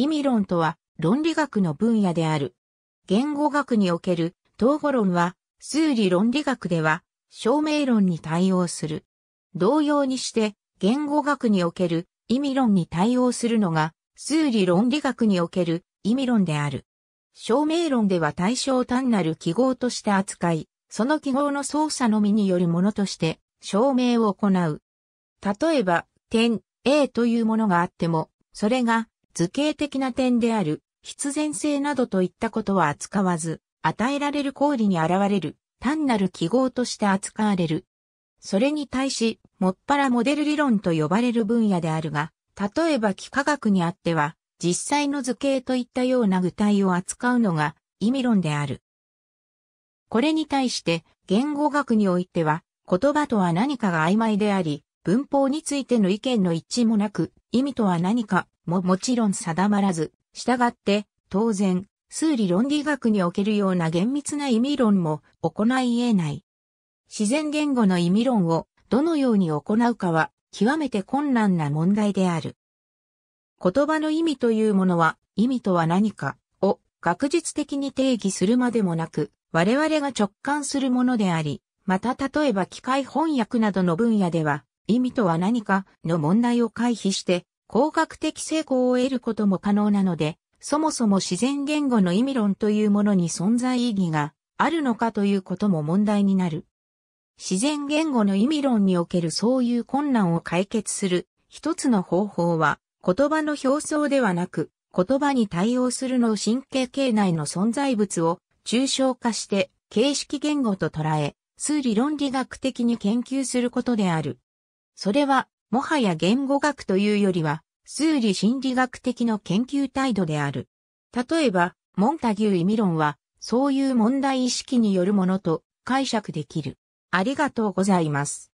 意味論とは論理学の分野である。言語学における統合論は数理論理学では証明論に対応する。同様にして言語学における意味論に対応するのが数理論理学における意味論である。証明論では対象単なる記号として扱い、その記号の操作のみによるものとして証明を行う。例えば、点 A というものがあっても、それが図形的な点である、必然性などといったことは扱わず、与えられる行理に現れる、単なる記号として扱われる。それに対し、もっぱらモデル理論と呼ばれる分野であるが、例えば幾何学にあっては、実際の図形といったような具体を扱うのが意味論である。これに対して言語学においては言葉とは何かが曖昧であり、文法についての意見の一致もなく、意味とは何かももちろん定まらず、従って、当然、数理論理学におけるような厳密な意味論も行い得ない。自然言語の意味論をどのように行うかは極めて困難な問題である。言葉の意味というものは意味とは何かを学術的に定義するまでもなく我々が直感するものであり、また例えば機械翻訳などの分野では意味とは何かの問題を回避して工学的成功を得ることも可能なので、そもそも自然言語の意味論というものに存在意義があるのかということも問題になる。自然言語の意味論におけるそういう困難を解決する一つの方法は言葉の表層ではなく言葉に対応するのを神経系内の存在物を抽象化して形式言語と捉え、数理論理学的に研究することである。それはもはや言語学というよりは、数理心理学的の研究態度である。例えば、モンタギュー意味論は、そういう問題意識によるものと解釈できる。ありがとうございます。